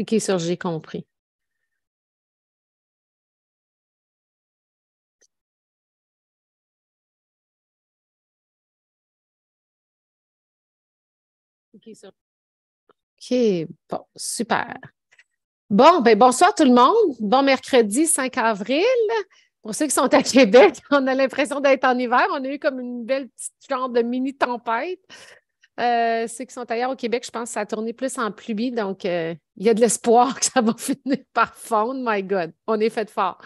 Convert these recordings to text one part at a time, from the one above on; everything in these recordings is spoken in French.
Ok, sur J'ai compris. OK, bon, super. Bon, ben bonsoir tout le monde. Bon mercredi 5 avril. Pour ceux qui sont à Québec, on a l'impression d'être en hiver. On a eu comme une belle petite genre de mini tempête. Euh, ceux qui sont ailleurs au Québec, je pense que ça a tourné plus en pluie, donc euh, il y a de l'espoir que ça va finir par fondre. My God, on est fait fort.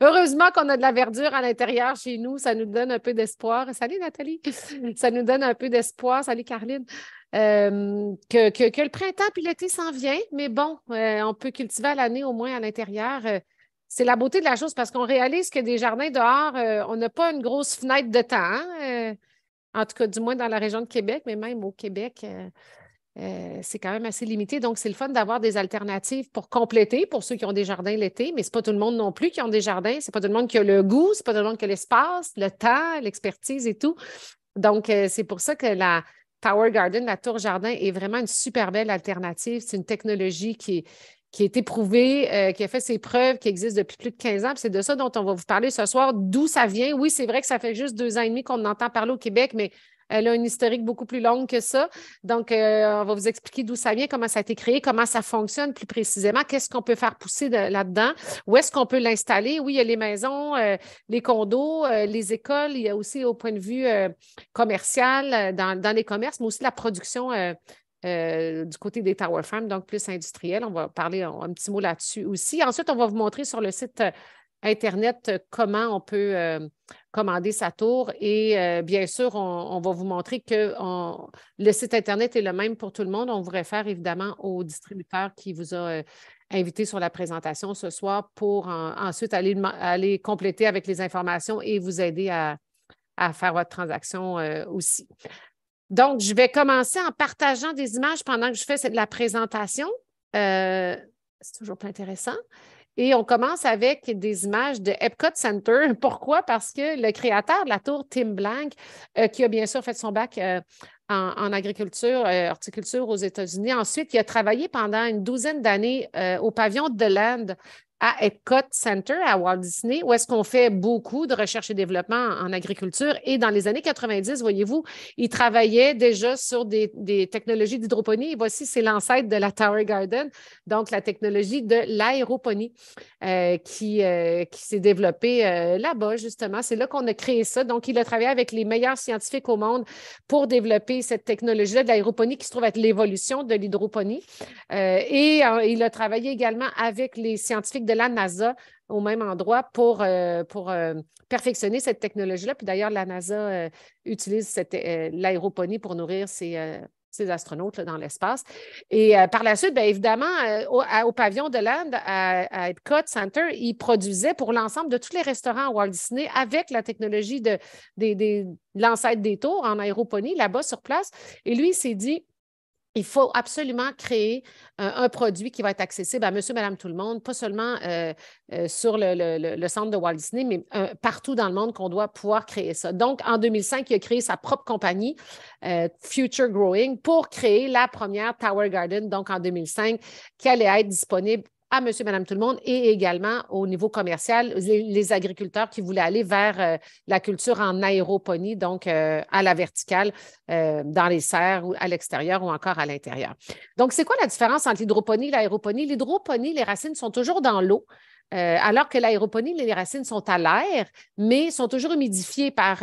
Heureusement qu'on a de la verdure à l'intérieur chez nous, ça nous donne un peu d'espoir. Salut Nathalie, ça nous donne un peu d'espoir. Salut Carline. Euh, que, le printemps puis l'été s'en vient, mais bon, on peut cultiver à l'année au moins à l'intérieur c'est la beauté de la chose parce qu'on réalise que des jardins dehors, on n'a pas une grosse fenêtre de temps. Hein, en tout cas, du moins dans la région de Québec, mais même au Québec, euh, euh, c'est quand même assez limité. Donc, c'est le fun d'avoir des alternatives pour compléter pour ceux qui ont des jardins l'été, mais ce n'est pas tout le monde non plus qui ont des jardins. Ce n'est pas tout le monde qui a le goût, ce n'est pas tout le monde qui a l'espace, le temps, l'expertise et tout. Donc, euh, c'est pour ça que la Tower Garden, la tour jardin, est vraiment une super belle alternative. C'est une technologie qui est, qui a été prouvée, euh, qui a fait ses preuves, qui existe depuis plus de 15 ans. C'est de ça dont on va vous parler ce soir, d'où ça vient. Oui, c'est vrai que ça fait juste deux ans et demi qu'on entend parler au Québec, mais elle a une historique beaucoup plus longue que ça. Donc, euh, on va vous expliquer d'où ça vient, comment ça a été créé, comment ça fonctionne plus précisément, qu'est-ce qu'on peut faire pousser là-dedans, où est-ce qu'on peut l'installer. Oui, il y a les maisons, euh, les condos, les écoles, il y a aussi au point de vue commercial, dans, dans, les commerces, mais aussi la production euh, du côté des Tower Farm, donc plus industriel. On va parler un, petit mot là-dessus aussi. Ensuite, on va vous montrer sur le site euh, Internet euh, comment on peut commander sa tour. Et bien sûr, on, va vous montrer que le site Internet est le même pour tout le monde. On vous réfère évidemment au distributeur qui vous a invité sur la présentation ce soir pour ensuite aller, compléter avec les informations et vous aider à faire votre transaction aussi. Donc, je vais commencer en partageant des images pendant que je fais la présentation. Euh, c'est toujours plus intéressant. Et on commence avec des images de Epcot Center. Pourquoi? Parce que le créateur de la tour, Tim Blank, euh, qui a bien sûr fait son bac euh, en, agriculture, horticulture aux États-Unis. Ensuite, il a travaillé pendant une douzaine d'années au pavillon de Land à Epcot Center à Walt Disney, où est-ce qu'on fait beaucoup de recherche et développement en agriculture. Et dans les années 90, voyez-vous, il travaillait déjà sur des, technologies d'hydroponie. Et voici, c'est l'ancêtre de la Tower Garden, donc la technologie de l'aéroponie euh, qui, euh, qui s'est développée euh, là-bas, justement. C'est là qu'on a créé ça. Donc, il a travaillé avec les meilleurs scientifiques au monde pour développer cette technologie-là de l'aéroponie qui se trouve être l'évolution de l'hydroponie. et il a travaillé également avec les scientifiques de la NASA au même endroit pour, euh, pour euh, perfectionner cette technologie-là. Puis d'ailleurs, la NASA euh, utilise l'aéroponie pour nourrir ses, astronautes dans l'espace. Et par la suite, bien évidemment, au, pavillon de l'Inde, à, Epcot Center, il produisait pour l'ensemble de tous les restaurants à Walt Disney avec la technologie de, des l'ancêtre des tours en aéroponie là-bas sur place. Et lui, il s'est dit, il faut absolument créer euh, un produit qui va être accessible à monsieur, madame, tout le monde, pas seulement euh, euh, sur le, centre de Walt Disney, mais partout dans le monde qu'on doit pouvoir créer ça. Donc, en 2005, il a créé sa propre compagnie, Future Growing, pour créer la première Tower Garden, donc en 2005, qui allait être disponible à monsieur, madame, tout le monde et également au niveau commercial, les, agriculteurs qui voulaient aller vers euh, la culture en aéroponie, donc euh, à la verticale, euh, dans les serres ou à l'extérieur ou encore à l'intérieur. Donc, c'est quoi la différence entre l'hydroponie et l'aéroponie? L'hydroponie, les racines sont toujours dans l'eau. alors que l'aéroponie, les racines sont à l'air, mais sont toujours humidifiées par,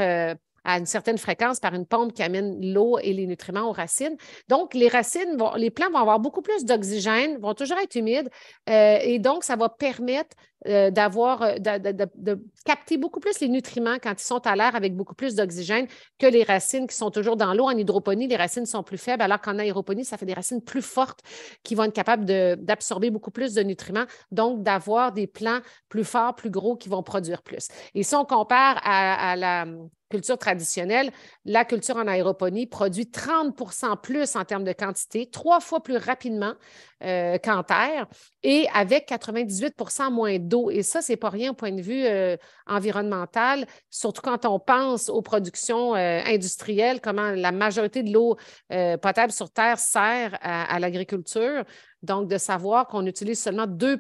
à une certaine fréquence par une pompe qui amène l'eau et les nutriments aux racines. Donc, les racines, vont, les plants vont avoir beaucoup plus d'oxygène, vont toujours être humides euh, et donc, ça va permettre euh, d'avoir, euh, de, capter beaucoup plus les nutriments quand ils sont à l'air avec beaucoup plus d'oxygène que les racines qui sont toujours dans l'eau. En hydroponie, les racines sont plus faibles, alors qu'en aéroponie, ça fait des racines plus fortes qui vont être capables d'absorber beaucoup plus de nutriments, donc d'avoir des plants plus forts, plus gros qui vont produire plus. Et si on compare à la culture traditionnelle, la culture en aéroponie produit 30 plus en termes de quantité, trois fois plus rapidement euh, qu'en terre et avec 98 moins d'eau. Et ça, c'est pas rien au point de vue euh, environnemental, surtout quand on pense aux productions euh, industrielles, comment la majorité de l'eau potable sur terre sert à, à l'agriculture. Donc, de savoir qu'on utilise seulement 2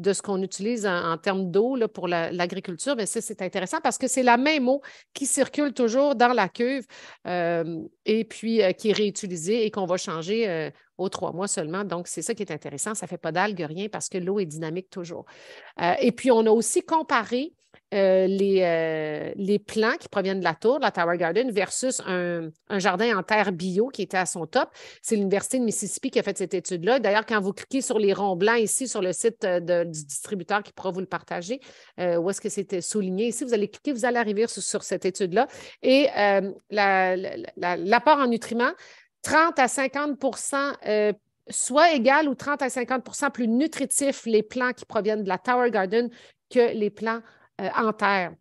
de ce qu'on utilise en, termes d'eau pour l'agriculture, mais ça, c'est intéressant parce que c'est la même eau qui circule toujours dans la cuve euh, et puis euh, qui est réutilisée et qu'on va changer euh, aux trois mois seulement. Donc, c'est ça qui est intéressant. Ça ne fait pas d'algues, rien, parce que l'eau est dynamique toujours. et puis, on a aussi comparé euh, euh, les, plants qui proviennent de la tour, de la Tower Garden, versus un, jardin en terre bio qui était à son top. C'est l'Université de Mississippi qui a fait cette étude-là. D'ailleurs, quand vous cliquez sur les ronds blancs ici sur le site euh, du distributeur qui pourra vous le partager, où est-ce que c'était souligné ici, vous allez cliquer, vous allez arriver sur, cette étude-là. Et l'apport en nutriments, 30 à 50 soit égal ou 30 à 50 plus nutritif les plants qui proviennent de la Tower Garden que les plants euh, en terre.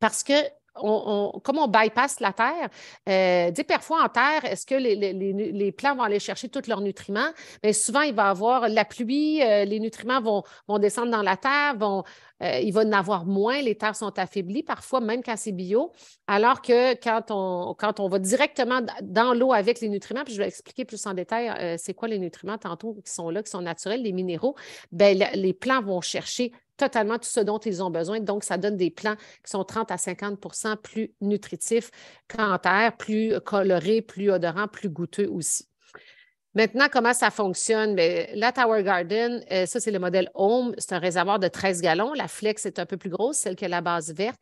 Parce que on, comme on bypasse la terre, des euh, parfois en terre, est-ce que les, les, les, plants vont aller chercher tous leurs nutriments? Mais souvent, il va y avoir la pluie, euh, les nutriments vont, vont descendre dans la terre, vont, euh, il va en avoir moins, les terres sont affaiblies, parfois même quand c'est bio, alors que quand on, quand on va directement dans l'eau avec les nutriments, puis je vais expliquer plus en détail euh, c'est quoi les nutriments tantôt qui sont là, qui sont naturels, les minéraux, ben, les plants vont chercher totalement tout ce dont ils ont besoin. Donc, ça donne des plants qui sont 30 à 50 plus nutritifs qu'en terre, plus colorés, plus odorants, plus goûteux aussi. Maintenant, comment ça fonctionne? Ben, la Tower Garden, euh, ça, c'est le modèle Home. C'est un réservoir de 13 gallons. La Flex est un peu plus grosse, celle qui a la base verte,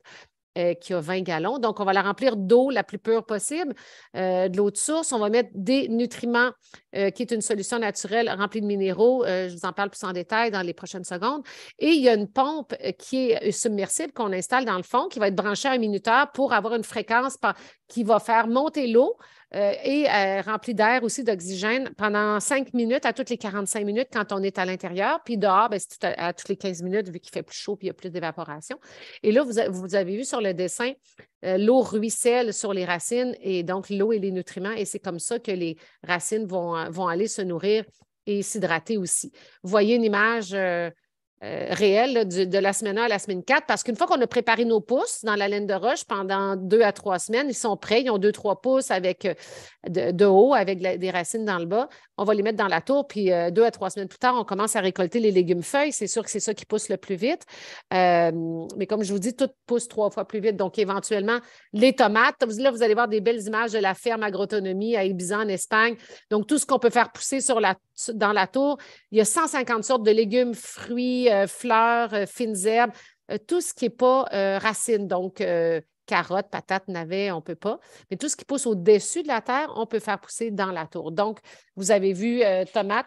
euh, qui a 20 gallons. Donc, on va la remplir d'eau la plus pure possible, euh, de l'eau de source. On va mettre des nutriments, qui est une solution naturelle remplie de minéraux. je vous en parle plus en détail dans les prochaines secondes. Et il y a une pompe qui est submersible qu'on installe dans le fond, qui va être branchée à un minuteur pour avoir une fréquence qui va faire monter l'eau euh, et euh, rempli d'air aussi, d'oxygène, pendant 5 minutes à toutes les 45 minutes quand on est à l'intérieur. Puis dehors, ben, c'est à, toutes les 15 minutes vu qu'il fait plus chaud puis il y a plus d'évaporation. Et là, vous, avez vu sur le dessin, euh, l'eau ruisselle sur les racines et donc l'eau et les nutriments. Et c'est comme ça que les racines vont, vont aller se nourrir et s'hydrater aussi. Vous voyez une image euh, réel de la semaine 1 à la semaine 4, parce qu'une fois qu'on a préparé nos pouces dans la laine de roche pendant deux à trois semaines, ils sont prêts, ils ont deux, trois pouces avec euh, de, haut, avec des racines dans le bas on va les mettre dans la tour, puis euh, deux à trois semaines plus tard, on commence à récolter les légumes feuilles. C'est sûr que c'est ça qui pousse le plus vite. Euh, mais comme je vous dis, tout pousse trois fois plus vite. Donc, éventuellement, les tomates. Là, vous allez voir des belles images de la ferme agrotonomie à Ibiza, en Espagne. Donc, tout ce qu'on peut faire pousser sur la, dans la tour. Il y a 150 sortes de légumes, fruits, euh, fleurs, fines herbes tout ce qui n'est pas racine, donc carottes, patates, navets, on ne peut pas. Mais tout ce qui pousse au-dessus de la terre, on peut faire pousser dans la tour. Donc, vous avez vu euh, tomates,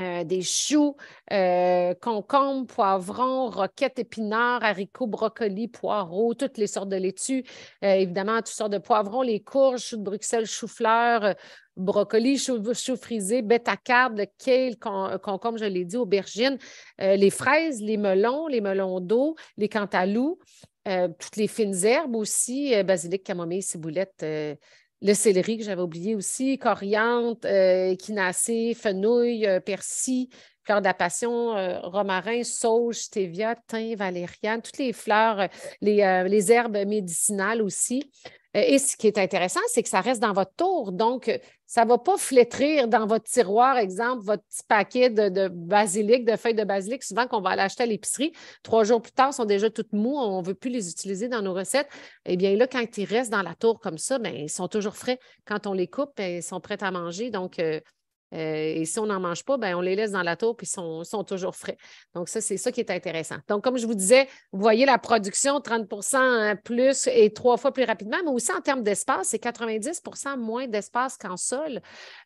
euh, des choux, euh, concombres, poivrons, roquettes, épinards, haricots, brocolis, poireaux, toutes les sortes de laitues, évidemment, toutes sortes de poivrons, les courges, choux de Bruxelles, choux-fleurs, brocolis, choux, frisés, bêtes à kale, concombre, je l'ai dit, aubergines, les fraises, les melons, les melons d'eau, les cantaloups, euh, toutes les fines herbes aussi, euh, basilic, camomille, ciboulette, euh, le céleri que j'avais oublié aussi, coriandre, équinacée, fenouil, persil, fleur de passion, romarin, sauge, stevia, thym, valériane, toutes les fleurs, les herbes médicinales aussi. Euh, et ce qui est intéressant, c'est que ça reste dans votre tour. Donc, euh, ça ne va pas flétrir dans votre tiroir, exemple, votre petit paquet de, basilic, de feuilles de basilic, souvent qu'on va aller acheter à l'épicerie. Trois jours plus tard, sont déjà toutes mous, on ne veut plus les utiliser dans nos recettes. Eh bien, là, quand ils restent dans la tour comme ça, bien, ils sont toujours frais. Quand on les coupe, ben, ils sont prêts à manger. Donc, euh, euh, et si on n'en mange pas, ben, on les laisse dans la tour puis ils sont, toujours frais. Donc, ça, c'est ça qui est intéressant. Donc, comme je vous disais, vous voyez la production 30 hein, plus et trois fois plus rapidement, mais aussi en termes d'espace, c'est 90 moins d'espace qu'en sol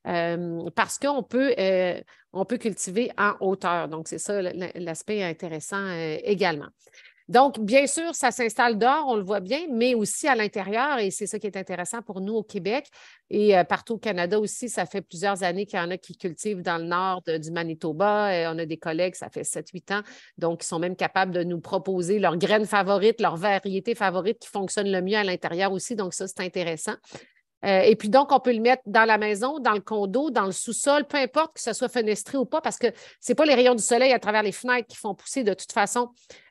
euh, parce qu'on euh, peut cultiver en hauteur. Donc, c'est ça l'aspect intéressant également. Donc, bien sûr, ça s'installe dehors, on le voit bien, mais aussi à l'intérieur, et c'est ça qui est intéressant pour nous au Québec et euh, partout au Canada aussi. Ça fait plusieurs années qu'il y en a qui cultivent dans le nord du Manitoba. Et euh, on a des collègues, ça fait 7-8 ans, donc ils sont même capables de nous proposer leurs graines favorites, leurs variétés favorites qui fonctionnent le mieux à l'intérieur aussi. Donc, ça, c'est intéressant. Euh, et puis donc, on peut le mettre dans la maison, dans le condo, dans le sous-sol, peu importe que ce soit fenestré ou pas, parce que ce n'est pas les rayons du soleil à travers les fenêtres qui font pousser de toute façon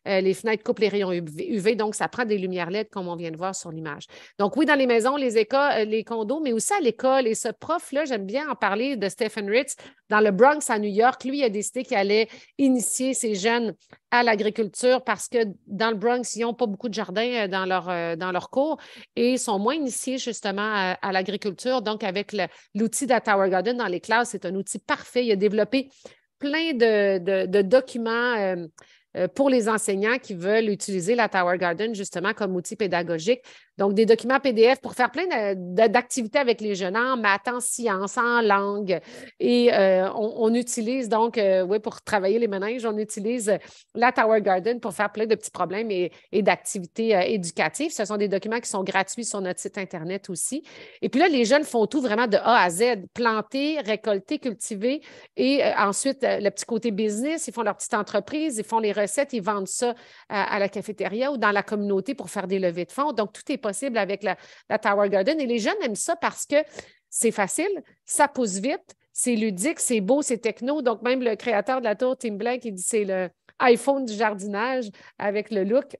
euh, les fenêtres coupent les rayons UV, donc ça prend des lumières LED comme on vient de voir sur l'image. Donc oui, dans les maisons, les écoles, euh, les condos, mais aussi à l'école. Et ce prof-là, j'aime bien en parler de Stephen Ritz dans le Bronx à New York. Lui, il a décidé qu'il allait initier ses jeunes à l'agriculture parce que dans le Bronx, ils n'ont pas beaucoup de jardins euh, dans leur, dans leur cours et ils sont moins initiés justement à, l'agriculture. Donc, avec l'outil de Tower Garden dans les classes, c'est un outil parfait. Il a développé plein de, documents euh, pour les enseignants qui veulent utiliser la Tower Garden justement comme outil pédagogique donc, des documents PDF pour faire plein d'activités avec les jeunes en maths, en sciences, en langue. Et euh, on, utilise donc, euh, oui, pour travailler les ménages, on utilise la Tower Garden pour faire plein de petits problèmes et, d'activités euh, éducatives. Ce sont des documents qui sont gratuits sur notre site Internet aussi. Et puis là, les jeunes font tout vraiment de A à Z, planter, récolter, cultiver. Et ensuite, le petit côté business, ils font leur petite entreprise, ils font les recettes, ils vendent ça à, la cafétéria ou dans la communauté pour faire des levées de fonds. Donc, tout est possible avec la, Tower Garden. Et les jeunes aiment ça parce que c'est facile, ça pousse vite, c'est ludique, c'est beau, c'est techno. Donc, même le créateur de la tour, Tim Blank, il dit c'est le iPhone du jardinage avec le look.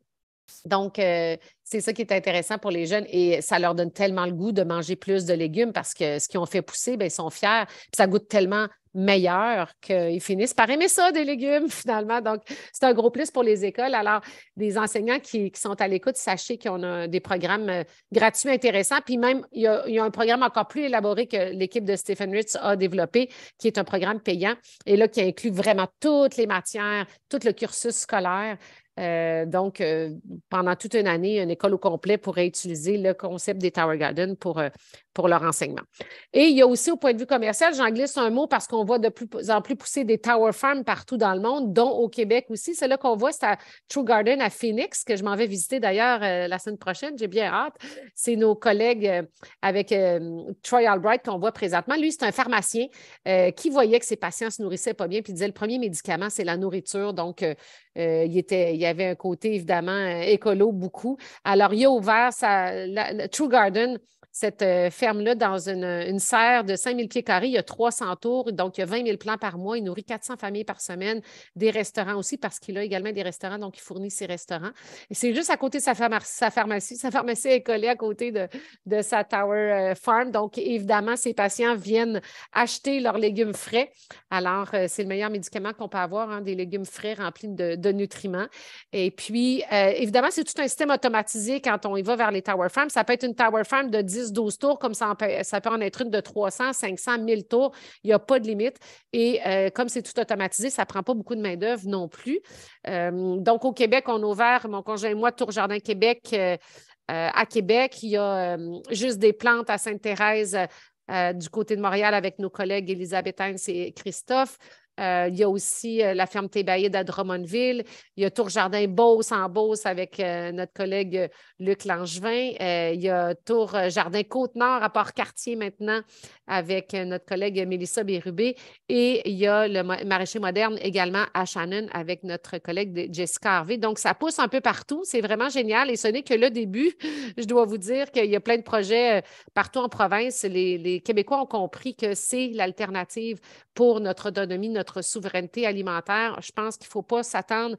Donc, euh, c'est ça qui est intéressant pour les jeunes et ça leur donne tellement le goût de manger plus de légumes parce que ce qu'ils ont fait pousser, bien, ils sont fiers. Puis ça goûte tellement Meilleur qu'ils finissent par aimer ça, des légumes, finalement. Donc, c'est un gros plus pour les écoles. Alors, des enseignants qui, sont à l'écoute, sachez qu'on a des programmes euh, gratuits intéressants. Puis même, il y a, un programme encore plus élaboré que l'équipe de Stephen Ritz a développé, qui est un programme payant et là, qui inclut vraiment toutes les matières, tout le cursus scolaire. Euh, donc, euh, pendant toute une année, une école au complet pourrait utiliser le concept des Tower Gardens pour pour leur enseignement. Et il y a aussi au point de vue commercial, j'en glisse un mot parce qu'on voit de plus en plus pousser des tower farms partout dans le monde, dont au Québec aussi. C'est là qu'on voit, c'est à True Garden à Phoenix, que je m'en vais visiter d'ailleurs euh, la semaine prochaine. J'ai bien hâte. C'est nos collègues euh, avec euh, Troy Albright qu'on voit présentement. Lui, c'est un pharmacien qui voyait que ses patients ne se nourrissaient pas bien, puis il disait le premier médicament, c'est la nourriture. Donc, il, était, il y avait un côté évidemment écolo beaucoup. Alors, il a ouvert sa, True Garden cette euh, ferme-là dans une, serre de 5000 pieds carrés. Il y a 300 tours, donc il y a 20 000 plants par mois. Il nourrit 400 familles par semaine, des restaurants aussi, parce qu'il a également des restaurants, donc il fournit ses restaurants. Et c'est juste à côté de sa, sa pharmacie. Sa pharmacie est collée à côté de, sa Tower euh, Farm. Donc, évidemment, ses patients viennent acheter leurs légumes frais. Alors, euh, c'est le meilleur médicament qu'on peut avoir, hein, des légumes frais remplis de, nutriments. Et puis, évidemment, c'est tout un système automatisé quand on y va vers les Tower Farm. Ça peut être une Tower Farm de 10 12 tours, comme ça, peut, ça peut en être une de 300, 500, 1000 tours. Il n'y a pas de limite. Et euh, comme c'est tout automatisé, ça ne prend pas beaucoup de main-d'œuvre non plus. Euh, donc, au Québec, on a ouvert, mon conjoint et moi, Tour Jardin Québec. Euh, à Québec, il y a juste des plantes à Sainte-Thérèse, du côté de Montréal avec nos collègues Elisabeth Heinz et Christophe. Euh, il y a aussi euh, la ferme Thébaïde à Il y a Tour-Jardin Beauce en Beauce avec euh, notre collègue Luc Langevin. il y a Tour-Jardin Côte-Nord à Port-Cartier maintenant avec notre collègue Mélissa Bérubé. Et il y a le maraîcher moderne également à Shannon avec notre collègue Jessica Harvey. Donc, ça pousse un peu partout. C'est vraiment génial et ce n'est que le début. Je dois vous dire qu'il y a plein de projets partout en province. Les, les Québécois ont compris que c'est l'alternative pour notre autonomie, notre souveraineté alimentaire. Je pense qu'il ne faut pas s'attendre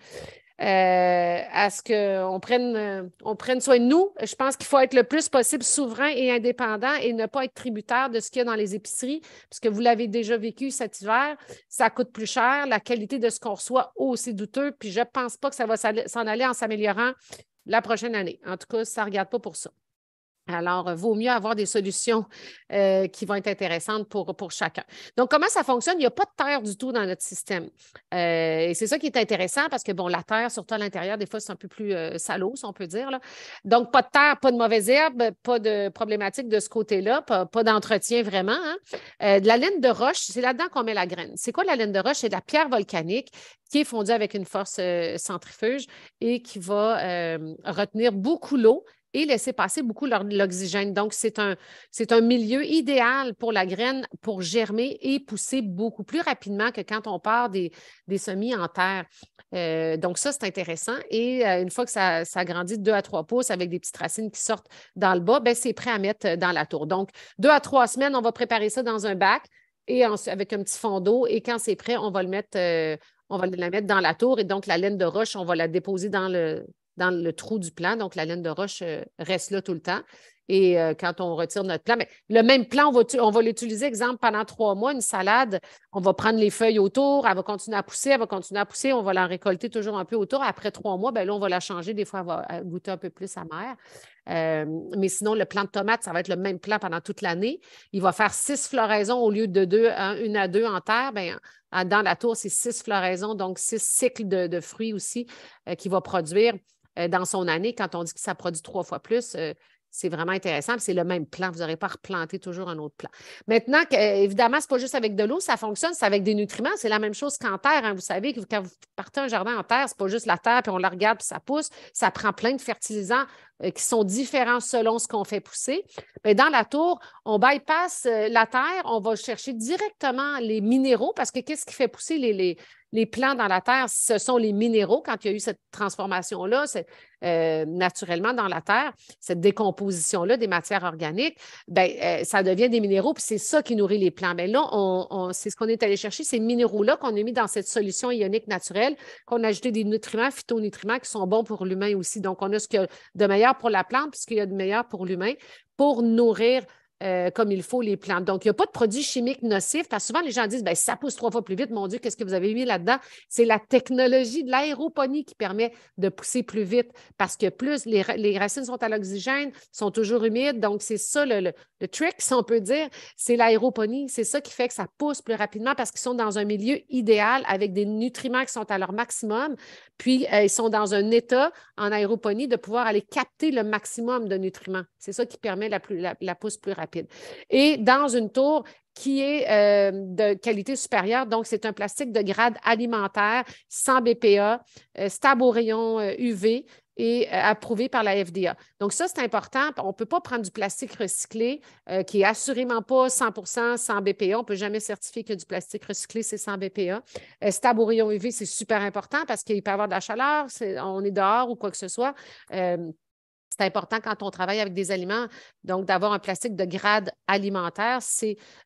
euh, à ce qu'on prenne, euh, on prenne soin de nous. Je pense qu'il faut être le plus possible souverain et indépendant et ne pas être tributaire de ce qu'il y a dans les épiceries, puisque vous l'avez déjà vécu cet hiver, ça coûte plus cher, la qualité de ce qu'on reçoit aussi douteux, puis je ne pense pas que ça va s'en aller en s'améliorant la prochaine année. En tout cas, ça ne regarde pas pour ça. Alors, euh, vaut mieux avoir des solutions euh, qui vont être intéressantes pour, pour chacun. Donc, comment ça fonctionne? Il n'y a pas de terre du tout dans notre système. Euh, et c'est ça qui est intéressant parce que, bon, la terre, surtout à l'intérieur, des fois, c'est un peu plus salaud, si on peut dire. Donc, pas de terre, pas de mauvaise herbe, pas de problématique de ce côté-là, pas, d'entretien vraiment. Hein. de la laine de roche, c'est là-dedans qu'on met la graine. C'est quoi la laine de roche? C'est de la pierre volcanique qui est fondue avec une force centrifuge et qui va retenir beaucoup l'eau et laisser passer beaucoup l'oxygène. Donc, c'est un, c'est un milieu idéal pour la graine pour germer et pousser beaucoup plus rapidement que quand on part des, semis en terre. Euh, donc, ça, c'est intéressant. Et euh, une fois que ça, grandit de 2 à 3 pouces avec des petites racines qui sortent dans le bas, ben, c'est prêt à mettre dans la tour. Donc, 2 à 3 semaines, on va préparer ça dans un bac et avec un petit fond d'eau. Et quand c'est prêt, on va le mettre. Euh, on va la mettre dans la tour et donc la laine de roche, on va la déposer dans le, dans le trou du plan. Donc, la laine de roche euh, reste là tout le temps. Et euh, quand on retire notre plan, ben, mais le même plan, on va, l'utiliser, exemple, pendant trois mois, une salade, on va prendre les feuilles autour, elle va continuer à pousser, elle va continuer à pousser, on va la récolter toujours un peu autour. Après trois mois, ben là, on va la changer. Des fois, elle va goûter un peu plus amère. Euh, mais sinon, le plant de tomate, ça va être le même plan pendant toute l'année. Il va faire six floraisons au lieu de deux, une à deux en terre. Ben, dans la tour, c'est six floraisons, donc six cycles de, fruits aussi qu'il va produire. Euh, dans son année, quand on dit que ça produit trois fois plus, euh, c'est vraiment intéressant. C'est le même plan. Vous n'aurez pas replanter toujours un autre plan. Maintenant, euh, évidemment, ce n'est pas juste avec de l'eau, ça fonctionne, c'est avec des nutriments. C'est la même chose qu'en terre. Hein. Vous savez que quand vous partez un jardin en terre, ce n'est pas juste la terre, puis on la regarde, puis ça pousse. Ça prend plein de fertilisants qui sont différents selon ce qu'on fait pousser. Mais dans la tour, on bypass la terre, on va chercher directement les minéraux parce que qu'est-ce qui fait pousser les, les les plants dans la terre, ce sont les minéraux quand il y a eu cette transformation-là, euh, naturellement dans la terre, cette décomposition-là des matières organiques, ben, euh, ça devient des minéraux, puis c'est ça qui nourrit les plants. Mais ben là, on, c'est ce qu'on est allé chercher, ces minéraux-là qu'on a mis dans cette solution ionique naturelle, qu'on a ajouté des nutriments, phytonutriments qui sont bons pour l'humain aussi. Donc, on a ce qu'il y a de meilleur pour la plante, puisqu'il qu'il y a de meilleur pour l'humain pour nourrir euh, comme il faut les plantes. Donc, il n'y a pas de produits chimiques nocifs parce que souvent les gens disent ben, ça pousse trois fois plus vite, mon Dieu, qu'est-ce que vous avez mis là-dedans? C'est la technologie de l'aéroponie qui permet de pousser plus vite parce que plus les, racines sont à l'oxygène, sont toujours humides. Donc, c'est ça le, le, trick, si on peut dire, c'est l'aéroponie. C'est ça qui fait que ça pousse plus rapidement parce qu'ils sont dans un milieu idéal avec des nutriments qui sont à leur maximum. Puis, euh, ils sont dans un état en aéroponie de pouvoir aller capter le maximum de nutriments. C'est ça qui permet la, la, la pousse plus rapide. Et dans une tour qui est euh, de qualité supérieure. Donc, c'est un plastique de grade alimentaire, sans BPA, euh, stable rayon UV euh, et approuvé par la FDA. Donc, ça, c'est important. On ne peut pas prendre du plastique recyclé qui est assurément pas 100 sans BPA. On ne peut jamais certifier que du plastique recyclé, c'est sans BPA. stable rayon UV, c'est super important parce qu'il peut y avoir de la chaleur, on est dehors ou quoi que ce soit c'est important quand on travaille avec des aliments. Donc, d'avoir un plastique de grade alimentaire,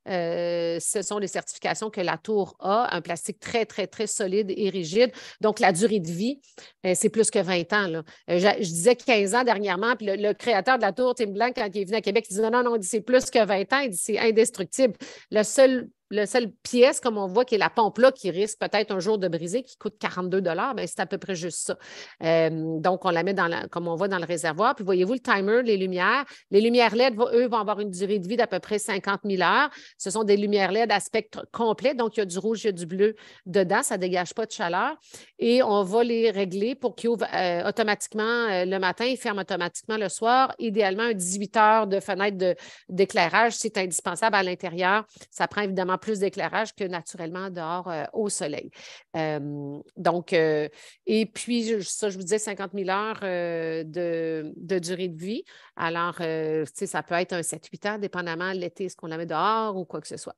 euh, ce sont les certifications que la tour a, un plastique très, très, très solide et rigide. Donc, la durée de vie, euh, c'est plus que 20 ans. Euh, je, disais 15 ans dernièrement, puis le, créateur de la tour, Tim Blanc, quand il est venu à Québec, il disait non, non, non, c'est plus que 20 ans, il dit c'est indestructible. Le seul la seule pièce, comme on voit, qui est la pompe-là, qui risque peut-être un jour de briser, qui coûte 42 bien, c'est à peu près juste ça. Euh, donc, on la met, dans comme on voit, dans le réservoir. Puis, voyez-vous, le timer, les lumières. Les lumières LED, eux, vont avoir une durée de vie d'à peu près 50 000 heures. Ce sont des lumières LED à spectre complet. Donc, il y a du rouge, il y a du bleu dedans. Ça ne dégage pas de chaleur. Et on va les régler pour qu'ils ouvrent euh, automatiquement euh, le matin, et ferment automatiquement le soir. Idéalement, 18 heures de fenêtre d'éclairage, c'est indispensable à l'intérieur. Ça prend évidemment plus d'éclairage que naturellement dehors euh, au soleil. Euh, donc, euh, et puis, ça, je vous disais 50 000 heures de, durée de vie. Alors, tu ça peut être un 7-8 ans, dépendamment de l'été, ce qu'on la met dehors ou quoi que ce soit.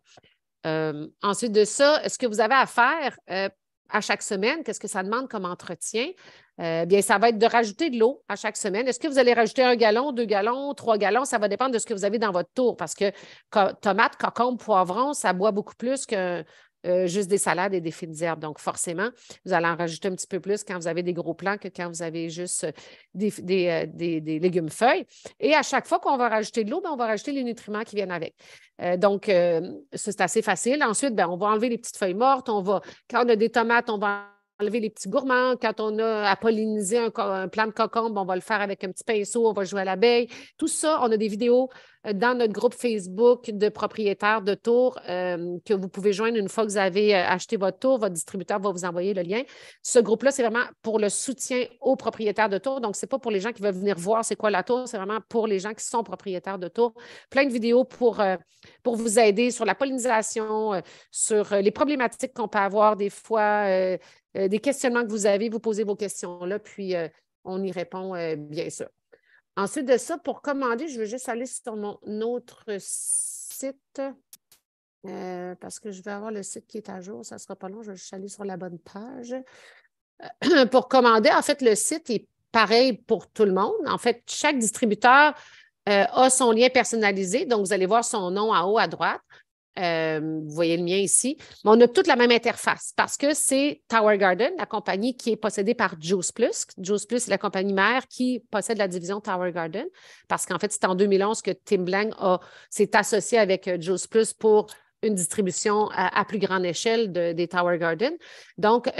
ensuite de ça, ce que vous avez à faire à chaque semaine, qu'est-ce que ça demande comme entretien? Euh, bien, ça va être de rajouter de l'eau à chaque semaine. Est-ce que vous allez rajouter un gallon, deux gallons, trois gallons? Ça va dépendre de ce que vous avez dans votre tour parce que tomate, cocombe, poivron, ça boit beaucoup plus qu'un euh, juste des salades et des fines herbes. Donc, forcément, vous allez en rajouter un petit peu plus quand vous avez des gros plants que quand vous avez juste euh, euh, des, légumes feuilles. Et à chaque fois qu'on va rajouter de l'eau, ben, on va rajouter les nutriments qui viennent avec. donc, c'est assez facile. Ensuite, ben, on va enlever les petites feuilles mortes. On va, quand on a des tomates, on va enlever les petits gourmands. Quand on a à polliniser un, un, plant de cocombe, on va le faire avec un petit pinceau, on va jouer à l'abeille. Tout ça, on a des vidéos euh, dans notre groupe Facebook de propriétaires de tours euh, que vous pouvez joindre une fois que vous avez euh, acheté votre tour. Votre distributeur va vous envoyer le lien. Ce groupe-là, c'est vraiment pour le soutien aux propriétaires de tours. Donc, ce n'est pas pour les gens qui veulent venir voir c'est quoi la tour, c'est vraiment pour les gens qui sont propriétaires de tours. Plein de vidéos pour, pour vous aider sur la pollinisation, sur les problématiques qu'on peut avoir des fois, des questionnements que vous avez, vous posez vos questions là, puis on y répond bien sûr. Ensuite de ça, pour commander, je vais juste aller sur mon autre site euh, parce que je vais avoir le site qui est à jour. Ça ne sera pas long. Je vais juste aller sur la bonne page. Euh, pour commander, en fait, le site est pareil pour tout le monde. En fait, chaque distributeur euh, a son lien personnalisé. Donc, vous allez voir son nom en haut à droite. Euh, vous voyez le mien ici. Mais on a toute la même interface parce que c'est Tower Garden, la compagnie qui est possédée par Juice Plus. Juice Plus c'est la compagnie mère qui possède la division Tower Garden parce qu'en fait, c'est en 2011 que Tim Blank s'est associé avec euh, Juice Plus pour une distribution à, plus grande échelle des Tower Garden. Donc, euh,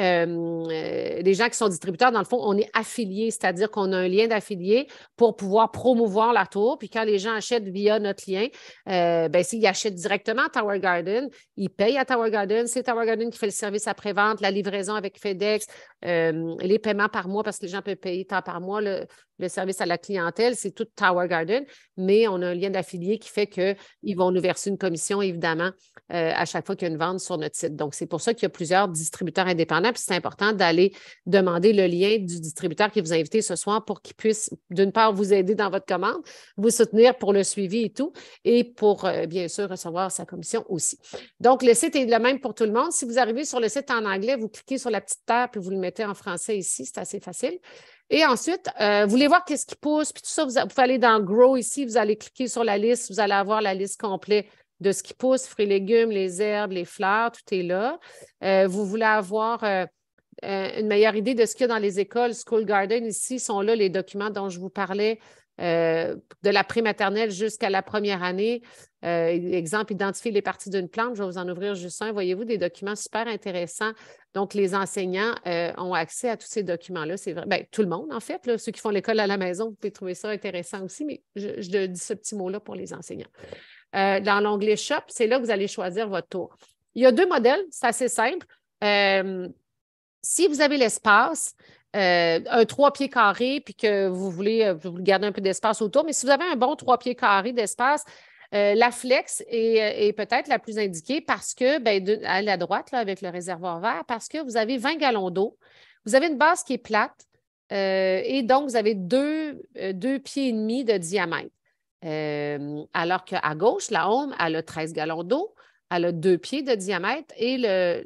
euh, les gens qui sont distributeurs, dans le fond, on est affilié, c'est-à-dire qu'on a un lien d'affilié pour pouvoir promouvoir la tour. Puis quand les gens achètent via notre lien, euh, ben, s'ils achètent directement à Tower Garden, ils payent à Tower Garden. C'est Tower Garden qui fait le service après-vente, la livraison avec FedEx, euh, les paiements par mois, parce que les gens peuvent payer tant par mois, le, service à la clientèle, c'est tout Tower Garden, mais on a un lien d'affilié qui fait qu'ils vont nous verser une commission, évidemment, euh, à chaque fois qu'il y a une vente sur notre site. Donc, c'est pour ça qu'il y a plusieurs distributeurs indépendants, puis c'est important d'aller demander le lien du distributeur qui vous a invité ce soir pour qu'il puisse, d'une part, vous aider dans votre commande, vous soutenir pour le suivi et tout, et pour, euh, bien sûr, recevoir sa commission aussi. Donc, le site est le même pour tout le monde. Si vous arrivez sur le site en anglais, vous cliquez sur la petite terre, puis vous le mettez en français ici, c'est assez facile. Et ensuite, euh, vous voulez voir qu'est-ce qui pousse, puis tout ça, vous, vous, allez dans Grow ici, vous allez cliquer sur la liste, vous allez avoir la liste complète de ce qui pousse, fruits, légumes, les herbes, les fleurs, tout est là. Euh, vous voulez avoir euh, une meilleure idée de ce qu'il y a dans les écoles, School Garden, ici sont là les documents dont je vous parlais. Euh, de la maternelle jusqu'à la première année. Euh, exemple, identifier les parties d'une plante. Je vais vous en ouvrir juste un. Voyez-vous, des documents super intéressants. Donc, les enseignants euh, ont accès à tous ces documents-là. C'est vrai. Ben, tout le monde, en fait. ceux qui font l'école à la maison, vous pouvez trouver ça intéressant aussi, mais je, je dis ce petit mot-là pour les enseignants. dans l'onglet Shop, c'est là que vous allez choisir votre tour. Il y a deux modèles, c'est assez simple. si vous avez l'espace, euh, un trois pieds carrés, puis que euh, vous voulez garder un peu d'espace autour. Mais si vous avez un bon trois pieds carrés d'espace, euh, la flex est, peut-être la plus indiquée parce que, ben, à la droite, là, avec le réservoir vert, parce que vous avez 20 gallons d'eau, vous avez une base qui est plate et donc vous avez deux, pieds et demi de diamètre. alors qu'à gauche, la home, elle a 13 gallons d'eau, elle a deux pieds de diamètre et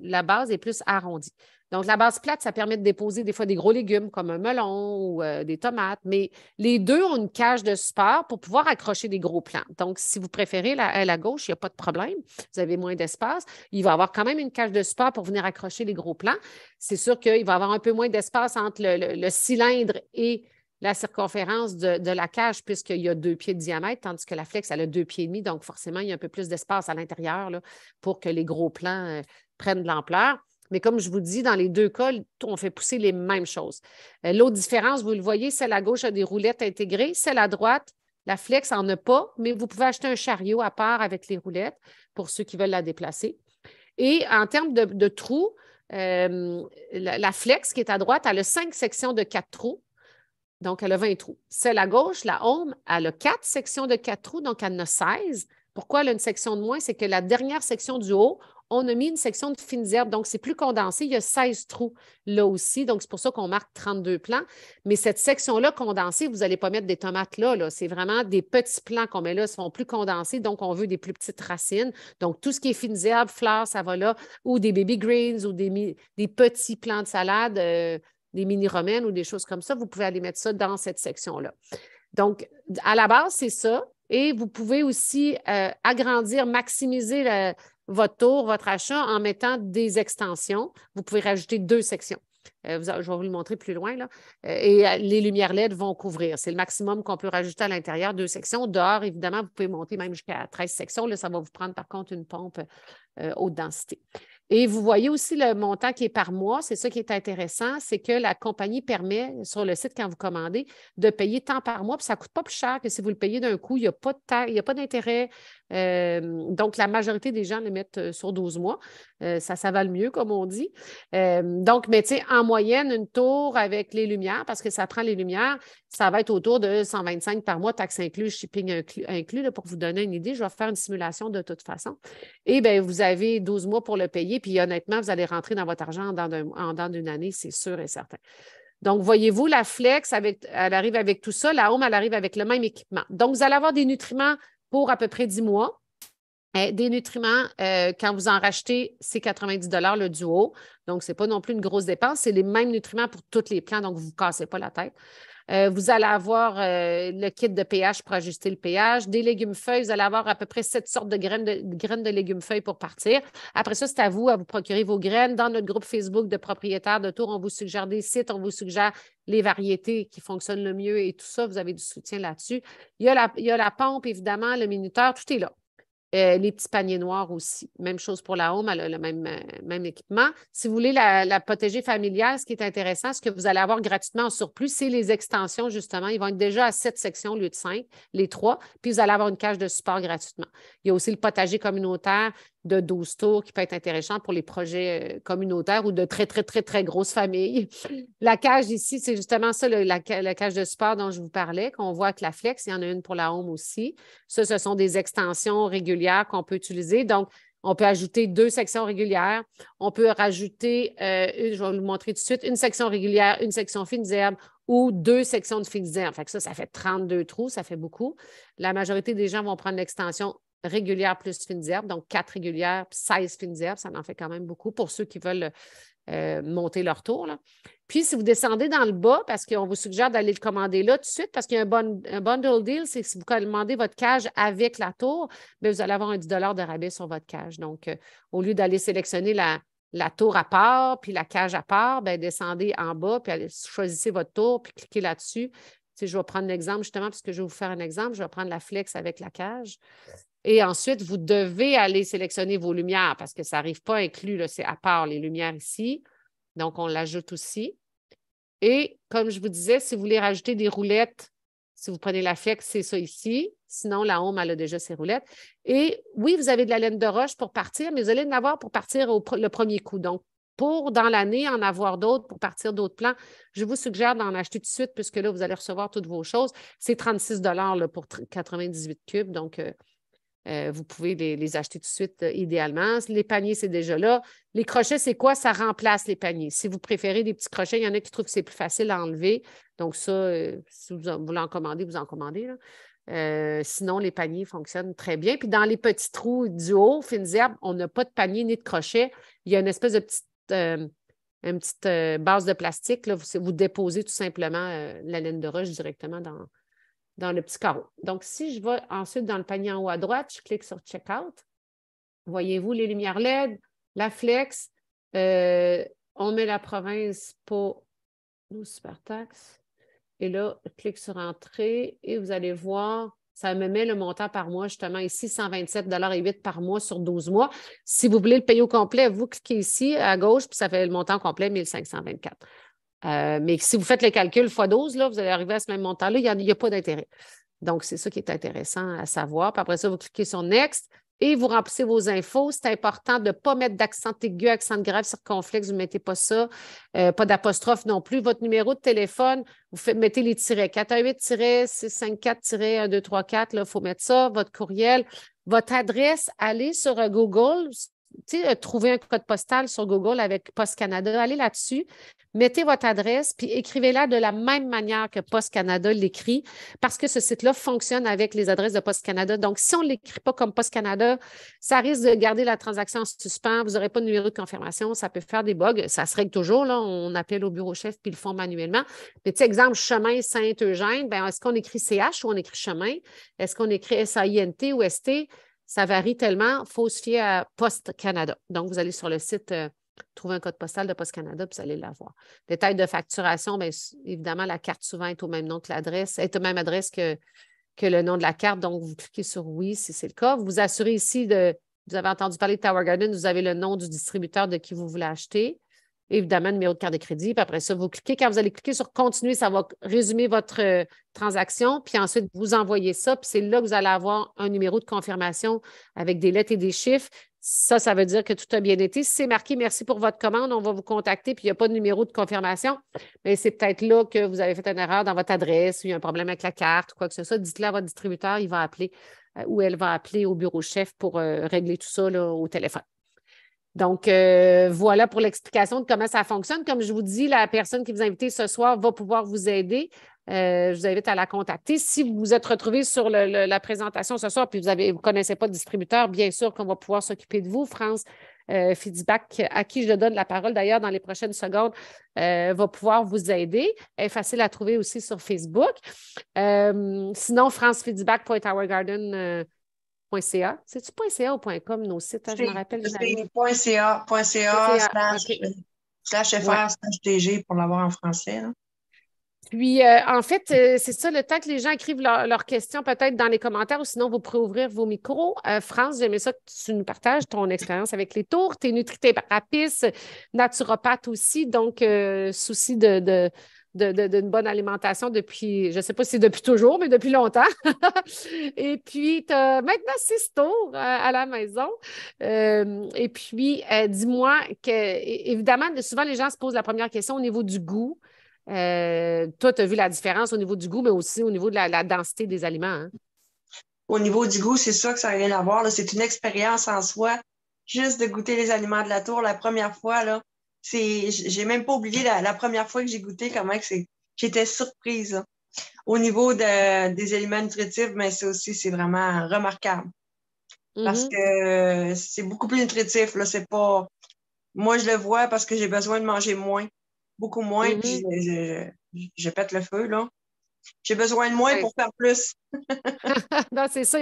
la base est plus arrondie. Donc, la base plate, ça permet de déposer des fois des gros légumes comme un melon ou euh, des tomates, mais les deux ont une cage de support pour pouvoir accrocher des gros plants. Donc, si vous préférez la, euh, la gauche, il n'y a pas de problème. Vous avez moins d'espace. Il va avoir quand même une cage de support pour venir accrocher les gros plants. C'est sûr qu'il va avoir un peu moins d'espace entre le, cylindre et la circonférence de, la cage, puisqu'il y a deux pieds de diamètre, tandis que la flex, elle a deux pieds et demi, donc forcément, il y a un peu plus d'espace à l'intérieur pour que les gros plans euh, prennent de l'ampleur. Mais comme je vous dis, dans les deux cas, on fait pousser les mêmes choses. Euh, l'autre différence, vous le voyez, celle à gauche a des roulettes intégrées, celle à droite, la flex n'en a pas, mais vous pouvez acheter un chariot à part avec les roulettes pour ceux qui veulent la déplacer. Et en termes de, trous, euh, la, flex qui est à droite, elle a cinq sections de quatre trous. Donc, elle a 20 trous. Celle à gauche, la home, elle a quatre sections de quatre trous, donc elle en a 16. Pourquoi elle a une section de moins? C'est que la dernière section du haut, on a mis une section de fines herbes, donc c'est plus condensé. Il y a 16 trous là aussi, donc c'est pour ça qu'on marque 32 plants. Mais cette section-là condensée, vous n'allez pas mettre des tomates là, là. c'est vraiment des petits plants qu'on met là, ils sont plus condensés, donc on veut des plus petites racines. Donc tout ce qui est fines herbes, fleurs, ça va là, ou des baby greens, ou des, petits plants de salade, euh, des mini-romaines ou des choses comme ça, vous pouvez aller mettre ça dans cette section-là. Donc, à la base, c'est ça. Et vous pouvez aussi euh, agrandir, maximiser la, euh, votre tour, votre achat en mettant des extensions. Vous pouvez rajouter deux sections. Euh, vous, je vais vous le montrer plus loin. Là. Euh, et euh, les lumières LED vont couvrir. C'est le maximum qu'on peut rajouter à l'intérieur, deux sections. Dehors, évidemment, vous pouvez monter même jusqu'à 13 sections. Là, ça va vous prendre par contre une pompe haute densité. Et vous voyez aussi le montant qui est par mois. C'est ça qui est intéressant, c'est que la compagnie permet sur le site, quand vous commandez, de payer tant par mois. ça ne coûte pas plus cher que si vous le payez d'un coup. Il n'y a pas d'intérêt euh, donc, la majorité des gens le mettent euh, sur 12 mois. Euh, ça, ça va le mieux, comme on dit. donc, mais tu sais, en moyenne, une tour avec les lumières, parce que ça prend les lumières, ça va être autour de 125 par mois, taxes incluses, shipping inclus. inclus pour vous donner une idée, je vais faire une simulation de toute façon. Et bien, vous avez 12 mois pour le payer. Puis honnêtement, vous allez rentrer dans votre argent en dans d'une année, c'est sûr et certain. Donc, voyez-vous, la flex, avec, elle arrive avec tout ça. La home, elle arrive avec le même équipement. Donc, vous allez avoir des nutriments pour à peu près 10 mois. Eh, des nutriments, euh, quand vous en rachetez, c'est 90 le duo. Donc, ce n'est pas non plus une grosse dépense. C'est les mêmes nutriments pour toutes les plantes. donc vous ne vous cassez pas la tête. Euh, vous allez avoir euh, le kit de pH pour ajuster le pH. Des légumes feuilles, vous allez avoir à peu près sept sortes de graines de, graines de légumes feuilles pour partir. Après ça, c'est à vous à vous procurer vos graines. Dans notre groupe Facebook de propriétaires de tour, on vous suggère des sites, on vous suggère les variétés qui fonctionnent le mieux et tout ça. Vous avez du soutien là-dessus. Il, il, y a la pompe, évidemment, le minuteur, tout est là. Euh, les petits paniers noirs aussi. Même chose pour la home, elle a le même, euh, même équipement. Si vous voulez la, la, familiale, ce qui est intéressant, ce que vous allez avoir gratuitement en surplus, c'est les extensions, justement. Ils vont être déjà à sept sections au lieu de cinq, les trois, puis vous allez avoir une cage de support gratuitement. Il y a aussi le potager communautaire de 12 tours qui peut être intéressant pour les projets euh, communautaires ou de très, très, très, très grosses familles. La cage ici, c'est justement ça, la, cage de sport dont je vous parlais, qu'on voit avec la Flex. Il y en a une pour la Home aussi. Ça, ce sont des extensions régulières qu'on peut utiliser. Donc, on peut ajouter deux sections régulières. On peut rajouter, euh, je vais vous le montrer tout de suite, une section régulière, une section fines ou deux sections de fines herbes. ça, ça fait 32 trous, ça fait beaucoup. La majorité des gens vont prendre l'extension régulière plus fines herbes, donc quatre régulières, puis 16 fines herbes, ça en fait quand même beaucoup pour ceux qui veulent euh, monter leur tour. Puis, si vous descendez dans le bas, parce qu'on vous suggère d'aller le commander là tout de suite, parce qu'il y a un, bundle deal, c'est que si vous commandez votre cage avec la tour, bien, vous allez avoir un 10 de rabais sur votre cage. Donc, euh, au lieu d'aller sélectionner la, la tour à part, puis la cage à part, bien, descendez en bas, puis choisissez votre tour, puis cliquez là-dessus. Tu je vais prendre l'exemple justement, parce que je vais vous faire un exemple. Je vais prendre la flex avec la cage. Et ensuite, vous devez aller sélectionner vos lumières parce que ça n'arrive pas inclus, c'est à part les lumières ici. Donc, on l'ajoute aussi. Et comme je vous disais, si vous voulez rajouter des roulettes, si vous prenez la Flex, c'est ça ici. Sinon, la home, elle a déjà ses roulettes. Et oui, vous avez de la laine de roche pour partir, mais vous allez en avoir pour partir le premier coup. Donc, pour dans l'année en avoir d'autres, pour partir d'autres plans, je vous suggère d'en acheter tout de suite puisque là, vous allez recevoir toutes vos choses. C'est 36 là, pour 98 cubes. Donc, euh, euh, vous pouvez les, acheter tout de suite, euh, idéalement. Les paniers, c'est déjà là. Les crochets, c'est quoi? Ça remplace les paniers. Si vous préférez des petits crochets, il y en a qui trouvent que c'est plus facile à enlever. Donc, ça, euh, si vous, voulez en commander, vous en commandez. sinon, les paniers fonctionnent très bien. Puis dans les petits trous du haut, fines herbes, on n'a pas de panier ni de crochet. Il y a une espèce de petite, une petite base de plastique. Là. Vous, vous déposez tout simplement la laine de roche directement dans, dans le petit carreau. Donc, si je vais ensuite dans le panier en haut à droite, je clique sur Checkout. Voyez-vous les lumières LED, la flex, euh, on met la province pour nos super taxes. Et là, je clique sur Entrée et vous allez voir, ça me met le montant par mois, justement ici, 127,08 par mois sur 12 mois. Si vous voulez le payer au complet, vous cliquez ici à gauche, puis ça fait le montant complet, 1524. Euh, mais si vous faites les calculs x 12, là, vous allez arriver à ce même montant-là, il n'y a, pas d'intérêt. Donc, c'est ça qui est intéressant à savoir. Puis après ça, vous cliquez sur Next et vous remplissez vos infos. C'est important de ne pas mettre d'accent aigu, accent grave, circonflexe, vous ne mettez pas ça. Euh, pas d'apostrophe non plus. Votre numéro de téléphone, vous mettez les tirets 418-654-1234, il faut mettre ça. Votre courriel, votre adresse, allez sur euh, Google, euh, trouver un code postal sur Google avec Post Canada, allez là-dessus, mettez votre adresse, puis écrivez-la de la même manière que Post Canada l'écrit, parce que ce site-là fonctionne avec les adresses de Post Canada. Donc, si on ne l'écrit pas comme Post Canada, ça risque de garder la transaction en suspens, vous n'aurez pas de numéro de confirmation, ça peut faire des bugs, ça se règle toujours, là, on appelle au bureau chef, puis ils le font manuellement. Mais exemple, chemin Saint-Eugène, ben, est-ce qu'on écrit CH ou on écrit chemin? Est-ce qu'on écrit S-A-I-N-T ou ST? Ça varie tellement, il faut se fier à Post Canada. Donc, vous allez sur le site, euh, trouver un code postal de Poste Canada, puis vous allez l'avoir. Détail de facturation, bien évidemment, la carte souvent est au même nom que l'adresse, est au même adresse que, que le nom de la carte. Donc, vous cliquez sur oui si c'est le cas. Vous vous assurez ici de, vous avez entendu parler de Tower Garden, vous avez le nom du distributeur de qui vous voulez acheter évidemment, numéro de carte de crédit. Puis après ça, vous cliquez. Quand vous allez cliquer sur Continuer, ça va résumer votre euh, transaction. Puis ensuite, vous envoyez ça. Puis c'est là que vous allez avoir un numéro de confirmation avec des lettres et des chiffres. Ça, ça veut dire que tout a bien été. Si c'est marqué merci pour votre commande, on va vous contacter, puis il n'y a pas de numéro de confirmation, mais c'est peut-être là que vous avez fait une erreur dans votre adresse, ou il y a un problème avec la carte, ou quoi que ce soit. Dites-le à votre distributeur, il va appeler euh, ou elle va appeler au bureau chef pour euh, régler tout ça là, au téléphone. Donc, euh, voilà pour l'explication de comment ça fonctionne. Comme je vous dis, la personne qui vous a invité ce soir va pouvoir vous aider. Euh, je vous invite à la contacter. Si vous vous êtes retrouvé sur la présentation ce soir puis vous ne vous connaissez pas de distributeur, bien sûr qu'on va pouvoir s'occuper de vous. France euh, Feedback, à qui je donne la parole d'ailleurs dans les prochaines secondes, va pouvoir vous aider. Elle est facile à trouver aussi sur Facebook. sinon, Garden. .ca. C'est-tu nos sites? Hein? je me rappelle. C'est .ca, slash, ah, fr, pour l'avoir en français. Puis, euh, en fait, euh, c'est ça, le temps que les gens écrivent leurs questions peut-être dans les commentaires ou sinon, vous pourrez ouvrir vos micros. Euh, France, j'aimais ça que tu nous partages ton expérience avec les tours. tes es nutrithérapeute, naturopathe aussi, donc souci de d'une bonne alimentation depuis, je ne sais pas si depuis toujours, mais depuis longtemps. et puis, tu as maintenant six tours euh, à la maison. Euh, et puis, euh, dis-moi que, évidemment, souvent les gens se posent la première question au niveau du goût. toi, tu as vu la différence au niveau du goût, mais aussi au niveau de la, densité des aliments. Hein? Au niveau du goût, c'est sûr que ça n'a rien à voir. C'est une expérience en soi. Juste de goûter les aliments de la tour la première fois, là, c'est, j'ai même pas oublié la, première fois que j'ai goûté comment que c'est, j'étais surprise. Hein. Au niveau des éléments nutritifs, mais ben, ça aussi, c'est vraiment remarquable. Mm-hmm. Parce que euh, c'est beaucoup plus nutritif. Là, c'est pas. Moi, je le vois parce que j'ai besoin de manger moins, beaucoup moins, puis mm-hmm. je, je, pète le feu. Là. J'ai besoin de moins pour faire plus. c'est ça,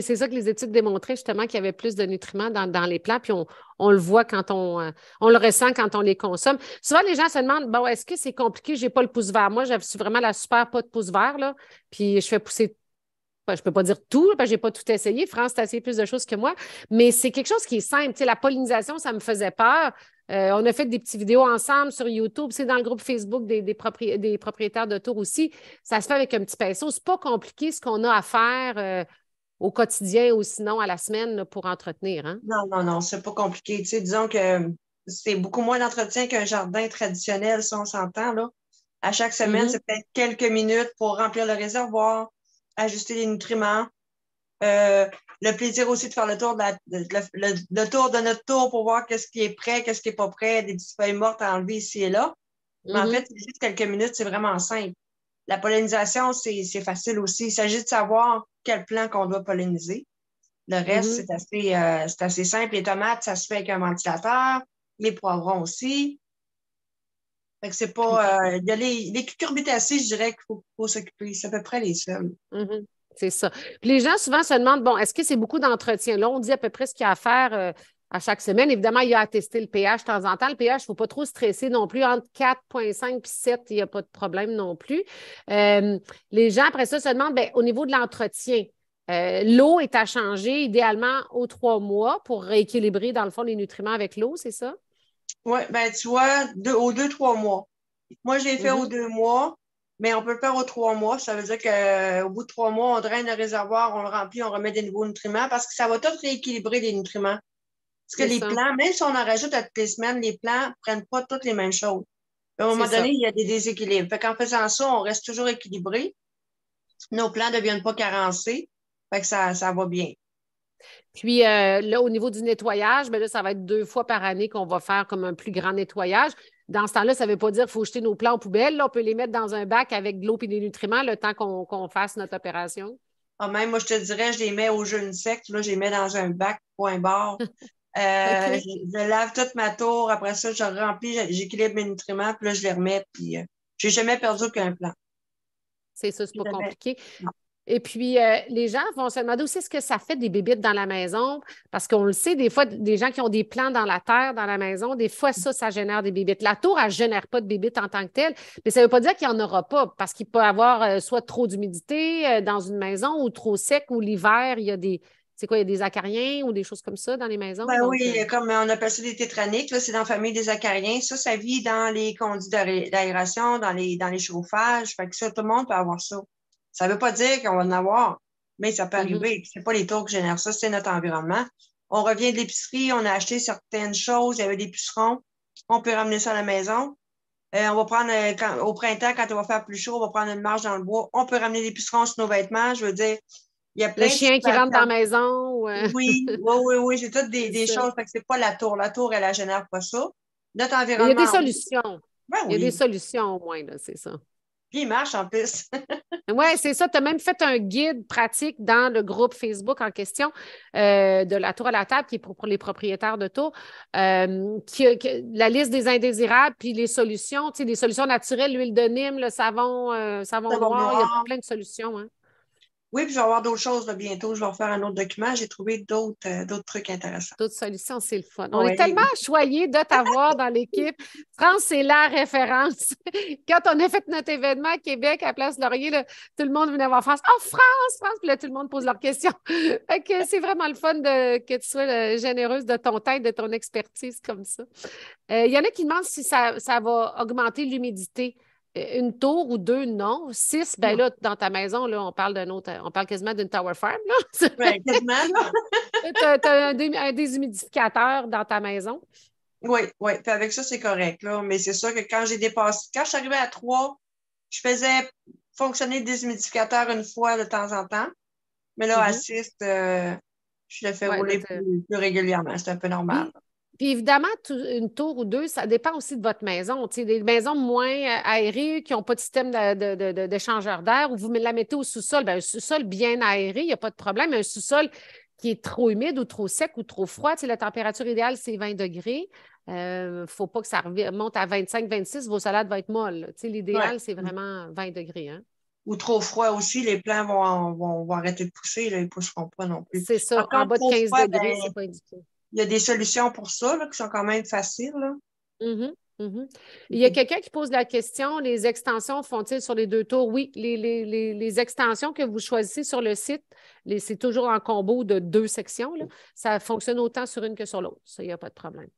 c'est, ça que les études démontraient justement qu'il y avait plus de nutriments dans, les plats, puis on, le voit quand on, euh, on le ressent quand on les consomme. Souvent, les gens se demandent bon, est-ce que c'est compliqué, j'ai pas le pouce vert. Moi, j'avais suis vraiment la super pas de pouce vert, là, puis je fais pousser je peux pas dire tout, parce que j'ai pas tout essayé. France, tu essayé plus de choses que moi, mais c'est quelque chose qui est simple. la pollinisation, ça me faisait peur. Euh, on a fait des petites vidéos ensemble sur YouTube. C'est dans le groupe Facebook des, des, propriétaires de tours aussi. Ça se fait avec un petit pinceau. C'est pas compliqué ce qu'on a à faire euh, au quotidien ou sinon à la semaine pour entretenir. Hein. Non, non, non, c'est pas compliqué. disons que c'est beaucoup moins d'entretien qu'un jardin traditionnel, si on s'entend. À chaque semaine, mm-hmm. c'est peut-être quelques minutes pour remplir le réservoir, ajuster les nutriments. Euh, le plaisir aussi de faire le tour de, tour de notre tour pour voir qu'est-ce qui est prêt, qu'est-ce qui n'est pas prêt, des petites feuilles mortes à enlever ici et là. en mhm. fait, juste quelques minutes, c'est vraiment simple. La pollinisation, c'est facile aussi. Il s'agit de savoir quel plant qu'on doit polliniser. Le reste, mhm. c'est assez, euh, assez, simple. Les tomates, ça se fait avec un ventilateur. Les poivrons aussi c'est pas. Euh, il y a les, les cucurbitacées, je dirais qu'il faut, s'occuper. C'est à peu près les seuls. Mm-hmm. C'est ça. les gens souvent se demandent bon, est-ce que c'est beaucoup d'entretien? Là, on dit à peu près ce qu'il y a à faire euh, à chaque semaine. Évidemment, il y a à tester le pH de temps en temps. Le pH, il ne faut pas trop stresser non plus. Entre 4,5 et 7, il n'y a pas de problème non plus. Euh, les gens, après ça, se demandent ben, au niveau de l'entretien, l'eau est à changer idéalement aux trois mois pour rééquilibrer, dans le fond, les nutriments avec l'eau, c'est ça? Oui, ben tu vois, au aux deux, trois mois. Moi, je l'ai fait mhm. au deux mois, mais on peut le faire aux trois mois. Ça veut dire qu'au euh, bout de trois mois, on draine le réservoir, on le remplit, on remet des nouveaux nutriments parce que ça va tout rééquilibrer les nutriments. Parce que les plants, même si on en rajoute toutes les semaines, les plants ne prennent pas toutes les mêmes choses. à un moment donné, il y a des déséquilibres. En faisant ça, on reste toujours équilibré. Nos plants ne deviennent pas carencés. ça va bien. Puis euh, là, au niveau du nettoyage, ben là, ça va être deux fois par année qu'on va faire comme un plus grand nettoyage. Dans ce temps-là, ça ne veut pas dire qu'il faut jeter nos plants aux poubelles. Là, on peut les mettre dans un bac avec de l'eau et des nutriments le temps qu'on fasse notre opération. Ah, même, moi, je te dirais, je les mets au jeûne sec. Là, je les mets dans un bac, point barre. Euh, je, lave toute ma tour. Après ça, je remplis, j'équilibre mes nutriments, puis là, je les remets. Puis euh, j'ai jamais perdu aucun plan. C'est ça, c'est pas compliqué. Non. Et puis, euh, les gens vont se demander aussi ce que ça fait des bébites dans la maison, parce qu'on le sait, des fois, des gens qui ont des plants dans la terre, dans la maison, des fois, ça, ça génère des bébites. La tour, elle ne génère pas de bébites en tant que telle, mais ça ne veut pas dire qu'il n'y en aura pas, parce qu'il peut y avoir euh, soit trop d'humidité euh, dans une maison ou trop sec, ou l'hiver, il y a des, c'est quoi, il y a des acariens ou des choses comme ça dans les maisons? Ben oui, comme on appelle ça des tétraniques, c'est dans la famille des acariens. Ça, ça vit dans les conduits d'aération, dans les, dans les chauffages. Fait que ça, tout le monde peut avoir ça. Ça ne veut pas dire qu'on va en avoir, mais ça peut mm-hmm. arriver. Ce n'est pas les tours qui génèrent ça, c'est notre environnement. On revient de l'épicerie, on a acheté certaines choses, il y avait des pucerons, on peut ramener ça à la maison. Euh, on va prendre, euh, au printemps, quand il va faire plus chaud, on va prendre une marche dans le bois, on peut ramener des pucerons sur nos vêtements. Je veux dire, il y a plein de chiens qui rentrent dans la maison. Euh, oui, oui, oui, oui c'est toutes des, choses. Ce n'est pas la tour. La tour, elle ne génère pas ça. Notre environnement. il y a des solutions. Ben il y a des solutions au moins, c'est ça. Puis il marche en plus. oui, c'est ça. Tu as même fait un guide pratique dans le groupe Facebook en question euh, de la tour à la table, qui est pour, les propriétaires de tours, euh, qui, la liste des indésirables, puis les solutions, tu sais, des solutions naturelles, l'huile de Nîmes, le savon, euh, savon, noir, il y a plein de solutions. Hein. Oui, puis je vais avoir d'autres choses bientôt. Je vais refaire un autre document. J'ai trouvé d'autres euh, trucs intéressants. D'autres solutions, c'est le fun. On est tellement choyés de t'avoir dans l'équipe. France, c'est la référence. Quand on a fait notre événement à Québec, à Place Laurier, tout le monde venait voir France. Oh, France, France! Puis là, tout le monde pose leurs questions. Ok, c'est vraiment le fun de, que tu sois euh, généreuse de ton temps, de ton expertise comme ça. Euh, il y en a qui demandent si ça, ça va augmenter l'humidité. Eh, une tour ou deux, non. Six, ben là, dans ta maison, là, on parle d'un autre, on parle quasiment d'une tower farm. Là. quasiment, là. tu as, un, déshumidificateur dans ta maison. Oui, oui. Puis avec ça, c'est correct, là. Mais c'est sûr que quand j'ai dépassé, quand je suis arrivée à trois, je faisais fonctionner le déshumidificateur une fois de temps en temps. Mais là, à mm-hmm. six, euh, je le fais rouler plus, régulièrement. C'est un peu normal. Puis évidemment, une tour ou deux, ça dépend aussi de votre maison. T'sais, des maisons moins euh, aérées qui n'ont pas de système d'échangeur de, de, d'air, ou vous la mettez au sous-sol, ben, un sous-sol bien aéré, il n'y a pas de problème. Un sous-sol qui est trop humide ou trop sec ou trop froid, la température idéale, c'est 20 degrés. Il euh, ne faut pas que ça monte à 25-26, vos salades vont être molles. L'idéal, c'est vraiment 20 degrés. Hein. Ou trop froid aussi, les plants vont, vont, arrêter de pousser, ils ne pousseront pas non plus. C'est ça, en bas de 15 degrés, ben, c'est pas indiqué il y a des solutions pour ça qui sont quand même faciles. Mm-hmm, mm-hmm. Il y a mm-hmm. quelqu'un qui pose la question, les extensions font-ils sur les deux tours? Oui, les, les, extensions que vous choisissez sur le site, c'est toujours en combo de deux sections. Ça fonctionne autant sur une que sur l'autre. Ça, il n'y a pas de problème.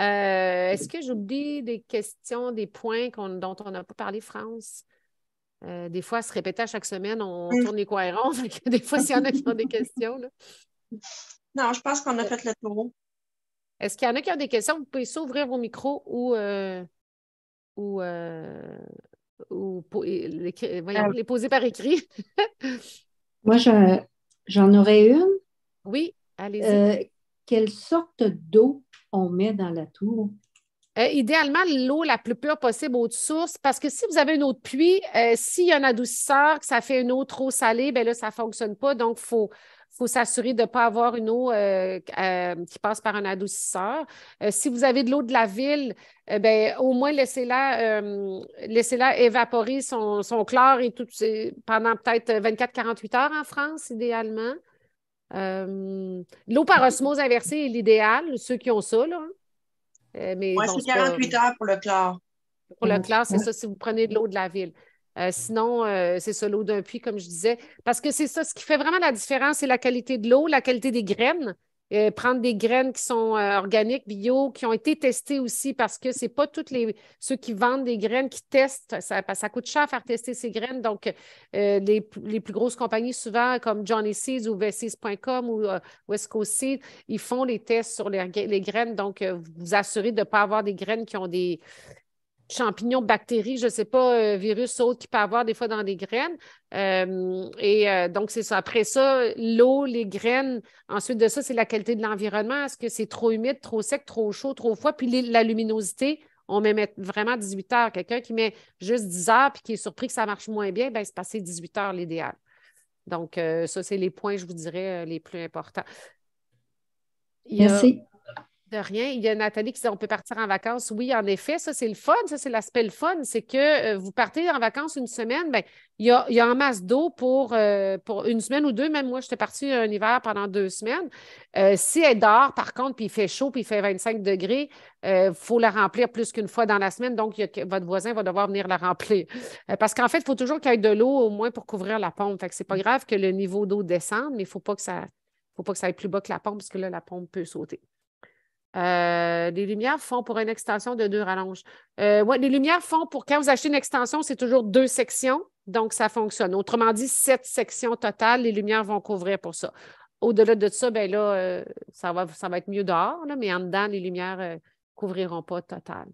Euh, est-ce que j'oublie des questions, des points dont on n'a pas parlé, France? Euh, des fois, se répéter à chaque semaine, on tourne les coins des fois, s'il y en a qui ont des questions. Là. Non, je pense qu'on a fait le tour. Est-ce qu'il y en a qui ont des questions? Vous pouvez s'ouvrir vos micros ou, euh, ou, euh, euh. les, poser par écrit. moi, j'en aurais une. Oui, allez-y. quelle sorte d'eau on met dans la tour? idéalement, l'eau la plus pure possible l'eau de source, parce que si vous avez une eau de pluie, s'il y a un adoucisseur, que ça fait une eau trop salée, bien là, ça ne fonctionne pas. Donc, il faut, faut s'assurer de ne pas avoir une eau euh, euh, qui passe par un adoucisseur. Euh, si vous avez de l'eau de la ville, ben, au moins laissez-la laissez évaporer son, chlore et tout, pendant peut-être 24-48 heures en France, idéalement. l'eau par osmose inversée est l'idéal, ceux qui ont ça. Là. Hein. Moi, c'est 48 heures pour le chlore. Pour le mhm. chlore, c'est ça, si vous prenez de l'eau de la ville. Euh, sinon, euh, c'est ça, l'eau d'un puits, comme je disais. Parce que c'est ça, ce qui fait vraiment la différence, c'est la qualité de l'eau, la qualité des graines. Euh, prendre des graines qui sont organiques, bio, qui ont été testées aussi, parce que ce n'est pas tous les, ceux qui vendent des graines qui testent. Ça, ça coûte cher à faire tester ces graines. Donc, les, plus grosses compagnies, souvent, comme Johnny Seeds ou v6.com ou West Coast Seed, ils font les tests sur les, les graines. Donc, vous vous assurez de ne pas avoir des graines qui ont des champignons, bactéries, je ne sais pas, euh, virus, autres qu'il peut avoir des fois dans des graines. Euh, et euh, donc, c'est ça. Après ça, l'eau, les graines. Ensuite de ça, c'est la qualité de l'environnement. Est-ce que c'est trop humide, trop sec, trop chaud, trop froid? Puis la luminosité, on met vraiment 18 heures. Quelqu'un qui met juste 10 heures puis qui est surpris que ça marche moins bien, bien, c'est passer 18 heures l'idéal. Donc, ça, c'est les points, je vous dirais, les plus importants. Merci. De rien. Il y a Nathalie qui dit on peut partir en vacances. Oui, en effet, ça, c'est le fun. Ça, c'est l'aspect le fun. C'est que euh, vous partez en vacances une semaine, bien, il y a, en masse d'eau pour, euh, pour une semaine ou deux. Même moi, j'étais partie un hiver pendant deux semaines. Euh, si elle dort, par contre, puis il fait chaud, puis il fait 25 degrés, il faut la remplir plus qu'une fois dans la semaine. Donc, votre voisin va devoir venir la remplir. parce qu'en fait, il faut toujours qu'il y ait de l'eau au moins pour couvrir la pompe. Fait que c'est pas grave que le niveau d'eau descende, mais il ne faut pas que ça. Faut pas que ça aille plus bas que la pompe, parce que là, la pompe peut sauter. Euh, les lumières font pour une extension de deux rallonges. Euh, les lumières font pour quand vous achetez une extension, c'est toujours deux sections, donc ça fonctionne. Autrement dit, sept sections totales, les lumières vont couvrir pour ça. Au-delà de ça, ben là, euh, ça, va, ça va être mieux dehors, là, mais en dedans, les lumières ne euh, couvriront pas total.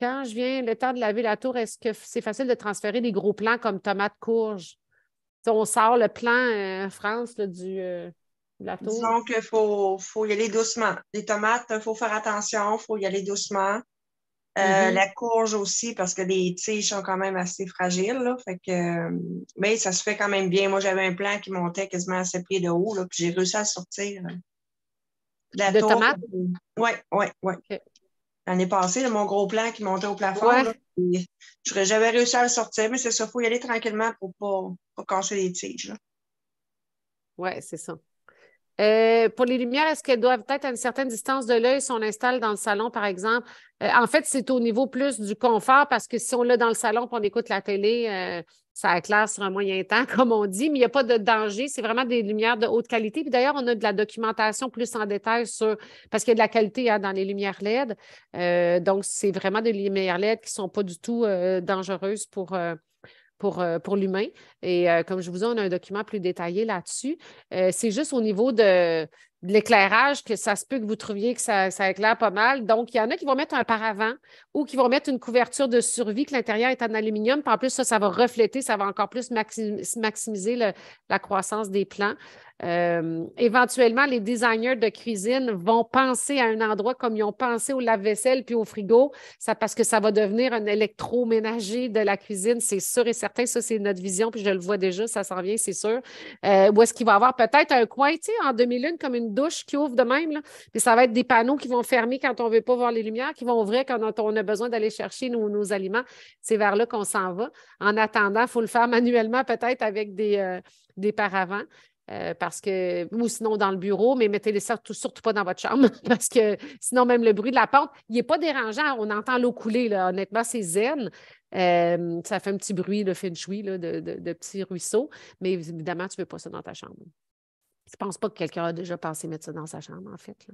Quand je viens le temps de laver la tour, est-ce que c'est facile de transférer des gros plans comme tomates courge? on sort le plan France du donc, il faut, faut, y aller doucement. Les tomates, il hein, faut faire attention, il faut y aller doucement. Euh, mm-hmm. La courge aussi, parce que les tiges sont quand même assez fragiles. fait que, euh, mais ça se fait quand même bien. Moi, j'avais un plan qui montait quasiment à ses pieds de haut, puis j'ai réussi à sortir. Hein. La de tomates? Oui, oui, oui. L'année passée, mon gros plan qui montait au plafond, j'avais réussi à le sortir, mais c'est ça, il faut y aller tranquillement pour ne pas, pas, casser les tiges. Oui, c'est ça. Euh, pour les lumières, est-ce qu'elles doivent être à une certaine distance de l'œil si on installe dans le salon, par exemple? Euh, en fait, c'est au niveau plus du confort parce que si on l'a dans le salon et on écoute la télé, euh, ça éclaire sur un moyen temps, comme on dit, mais il n'y a pas de danger. C'est vraiment des lumières de haute qualité. Puis d'ailleurs, on a de la documentation plus en détail sur, parce qu'il y a de la qualité hein, dans les lumières LED. donc, c'est vraiment des lumières LED qui ne sont pas du tout dangereuses pour euh, pour, l'humain. Et euh, comme je vous dis, on a un document plus détaillé là-dessus. Euh, c'est juste au niveau de, l'éclairage que ça se peut que vous trouviez que ça, ça, éclaire pas mal. Donc, il y en a qui vont mettre un paravent ou qui vont mettre une couverture de survie que l'intérieur est en aluminium. en plus, ça, ça va refléter, ça va encore plus maximiser la croissance des plants. Euh, éventuellement, les designers de cuisine vont penser à un endroit comme ils ont pensé au lave-vaisselle puis au frigo, ça, parce que ça va devenir un électroménager de la cuisine, c'est sûr et certain. Ça, c'est notre vision, puis je le vois déjà, ça s'en vient, c'est sûr. Euh, ou est-ce qu'il va y avoir peut-être un coin, tu sais, en 2001, comme une douche qui ouvre de même, là, ça va être des panneaux qui vont fermer quand on ne veut pas voir les lumières, qui vont ouvrir quand on a besoin d'aller chercher nos, aliments. C'est vers là qu'on s'en va. En attendant, il faut le faire manuellement, peut-être avec des, euh, des paravents. Euh, parce que, ou sinon dans le bureau, mais mettez-les surtout, pas dans votre chambre, parce que sinon, même le bruit de la pente, il n'est pas dérangeant. On entend l'eau couler, là. honnêtement, c'est zen. Euh, ça fait un petit bruit, le feng de, de, de, petits ruisseaux, mais évidemment, tu ne veux pas ça dans ta chambre. Je ne pense pas que quelqu'un a déjà pensé mettre ça dans sa chambre, en fait.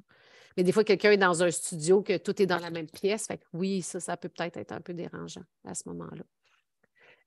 Mais des fois, quelqu'un est dans un studio, que tout est dans la même pièce. Fait oui, ça, ça peut peut-être être un peu dérangeant à ce moment-là.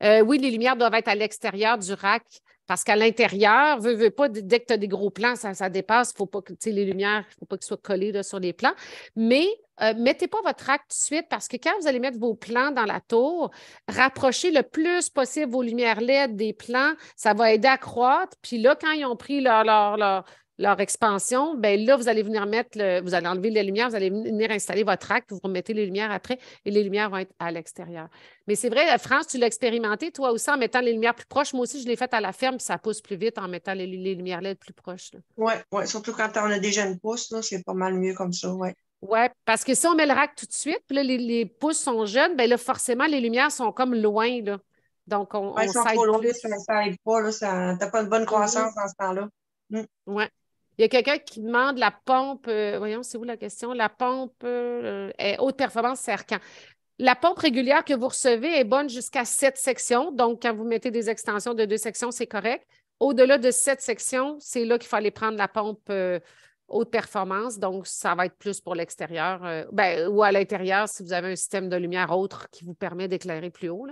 Euh, oui, les lumières doivent être à l'extérieur du rack parce qu'à l'intérieur, veux, pas, dès que tu as des gros plans, ça, ça dépasse. Faut pas que les lumières, faut pas qu'ils soient collées sur les plans. Mais euh, mettez pas votre acte de suite parce que quand vous allez mettre vos plans dans la tour, rapprochez le plus possible vos lumières LED des plans. Ça va aider à croître. Puis là, quand ils ont pris leur, leur, leur leur expansion, ben là, vous allez venir mettre, vous allez enlever les lumières, vous allez venir installer votre rack, vous remettez les lumières après et les lumières vont être à l'extérieur. Mais c'est vrai, euh, France, tu l'as expérimenté, toi aussi, en mettant les lumières plus proches. Moi aussi, je l'ai fait à la ferme, ça pousse plus vite en mettant les, lumières LED plus proches. Oui, ouais, surtout quand on a déjà une pousse, c'est pas mal mieux comme ça, oui. Oui, parce que si on met le rack tout de suite, puis là, les, pousses sont jeunes, bien là, forcément, les lumières sont comme loin, là. Donc, on, ouais, on ça pas, là. n'as pas une bonne croissance dans ce temps-là. Mmh. Oui. Il y a quelqu'un qui demande la pompe, euh, voyons, c'est où la question? La pompe euh, est haute performance, c'est La pompe régulière que vous recevez est bonne jusqu'à sept sections. Donc, quand vous mettez des extensions de deux sections, c'est correct. Au-delà de sept sections, c'est là qu'il faut aller prendre la pompe euh, haute performance. Donc, ça va être plus pour l'extérieur ben, ou à l'intérieur si vous avez un système de lumière autre qui vous permet d'éclairer plus haut.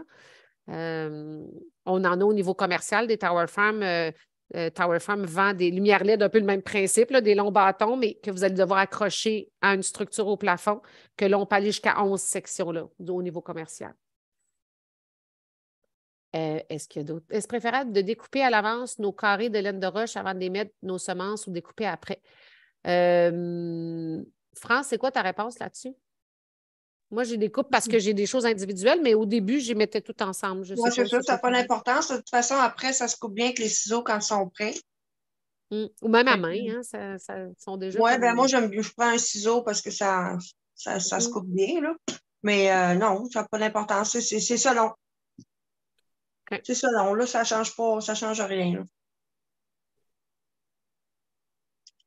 on en a au niveau commercial des Tower Farm. Euh, Tower Farm vend des lumières LED, un peu le même principe, des longs bâtons, mais que vous allez devoir accrocher à une structure au plafond, que l'on peut jusqu'à 11 sections là, au niveau commercial. Euh, est-ce qu'il d'autres? Est-ce préférable de découper à l'avance nos carrés de laine de roche avant de les mettre nos semences ou découper après? Euh, France, c'est quoi ta réponse là-dessus? Moi, j'ai des coupes parce mm-hmm. que j'ai des choses individuelles, mais au début, j'y mettais tout ensemble. Moi, c'est ça, ça n'a pas d'importance. De toute façon, après, ça se coupe bien avec les ciseaux quand ils sont prêts. Mm. Ou même à main, hein, ça, sont déjà. Oui, ben moi, j'aime, je prends un ciseau parce que ça, ça, se mm-hmm. coupe bien. Mais euh, non, ça n'a pas d'importance. C'est, selon. C'est selon. Là, ça ne change pas, ça change rien.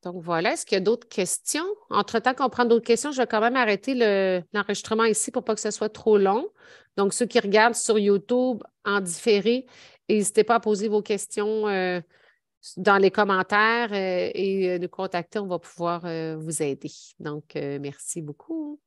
Donc voilà, est-ce qu'il y a d'autres questions? Entre-temps qu'on prend d'autres questions, je vais quand même arrêter l'enregistrement ici pour pas que ce soit trop long. Donc, ceux qui regardent sur YouTube en différé, n'hésitez pas à poser vos questions euh, dans les commentaires euh, et euh, nous contacter, on va pouvoir vous aider. Donc, merci beaucoup.